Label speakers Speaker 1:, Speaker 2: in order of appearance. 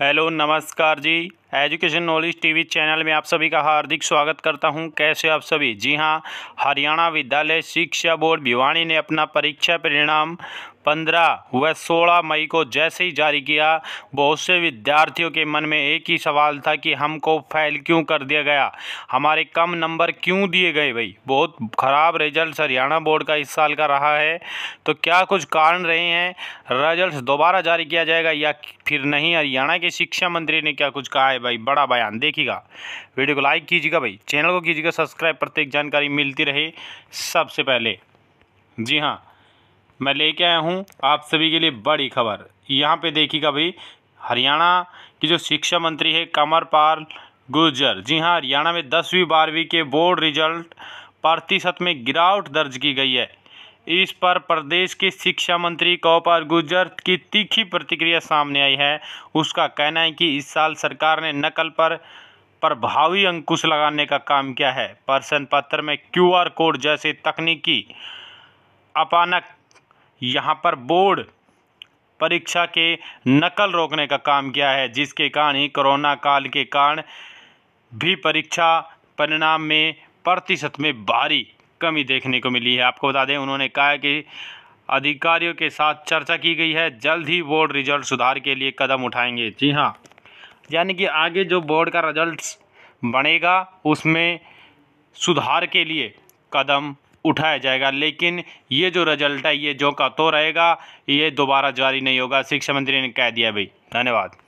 Speaker 1: hello नमस्कार जी education knowledge TV channel में आप सभी का हार्दिक स्वागत करता हूं कैसे आप सभी जी हां हरियाणा विद्यालय शिक्षा बोर्ड भिवानी ने अपना परीक्षा परिणाम पंद्रह व सोलह मई को जैसे ही जारी किया बहुत से विद्यार्थियों के मन में एक ही सवाल था कि हमको फेल क्यों कर दिया गया हमारे कम नंबर क्यों दिए गए भाई बहुत ख़राब रिजल्ट हरियाणा बोर्ड का इस साल का रहा है तो क्या कुछ कारण रहे हैं रिजल्ट दोबारा जारी किया जाएगा या फिर नहीं हरियाणा के शिक्षा मंत्री ने क्या कुछ कहा है भाई बड़ा बयान हाँ, देखिएगा वीडियो को लाइक कीजिएगा भाई चैनल को कीजिएगा सब्सक्राइब प्रत्येक जानकारी मिलती रहे सबसे पहले जी हाँ मैं लेके आया हूँ आप सभी के लिए बड़ी खबर यहाँ पे देखिएगा भाई हरियाणा की जो शिक्षा मंत्री है पाल गुर्जर जी हाँ हरियाणा में दसवीं बारहवीं के बोर्ड रिजल्ट प्रतिशत में गिरावट दर्ज की गई है इस पर प्रदेश के शिक्षा मंत्री कौपाल गुर्जर की तीखी प्रतिक्रिया सामने आई है उसका कहना है कि इस साल सरकार ने नकल पर प्रभावी अंकुश लगाने का काम किया है प्रश्न पत्र में क्यूआर कोड जैसे तकनीकी अपानक यहाँ पर बोर्ड परीक्षा के नकल रोकने का काम किया है जिसके कारण ही कोरोना काल के कारण भी परीक्षा परिणाम में प्रतिशत में भारी कमी देखने को मिली है आपको बता दें उन्होंने कहा कि अधिकारियों के साथ चर्चा की गई है जल्द ही बोर्ड रिजल्ट सुधार के लिए कदम उठाएंगे जी हाँ यानी कि आगे जो बोर्ड का रिजल्ट बनेगा उसमें सुधार के लिए कदम उठाया जाएगा लेकिन ये जो रिजल्ट है ये जो का तो रहेगा ये दोबारा जारी नहीं होगा शिक्षा मंत्री ने कह दिया भाई धन्यवाद